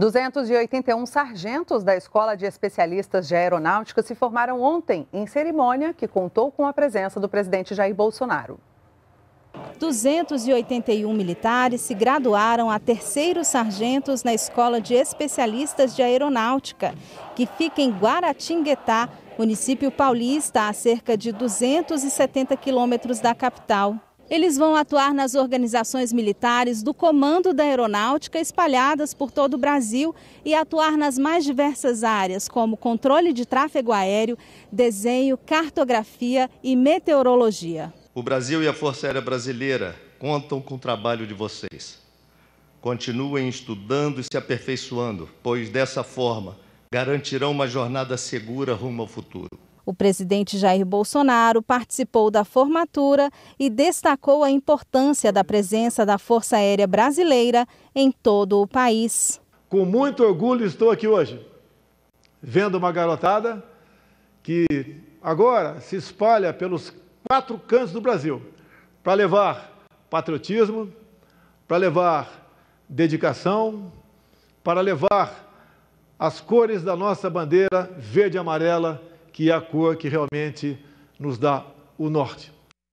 281 sargentos da Escola de Especialistas de Aeronáutica se formaram ontem em cerimônia que contou com a presença do presidente Jair Bolsonaro. 281 militares se graduaram a terceiros sargentos na Escola de Especialistas de Aeronáutica, que fica em Guaratinguetá, município paulista, a cerca de 270 quilômetros da capital. Eles vão atuar nas organizações militares do Comando da Aeronáutica espalhadas por todo o Brasil e atuar nas mais diversas áreas, como controle de tráfego aéreo, desenho, cartografia e meteorologia. O Brasil e a Força Aérea Brasileira contam com o trabalho de vocês. Continuem estudando e se aperfeiçoando, pois dessa forma garantirão uma jornada segura rumo ao futuro. O presidente Jair Bolsonaro participou da formatura e destacou a importância da presença da Força Aérea Brasileira em todo o país. Com muito orgulho estou aqui hoje, vendo uma garotada que agora se espalha pelos quatro cantos do Brasil para levar patriotismo, para levar dedicação, para levar as cores da nossa bandeira verde e amarela que é a cor que realmente nos dá o norte.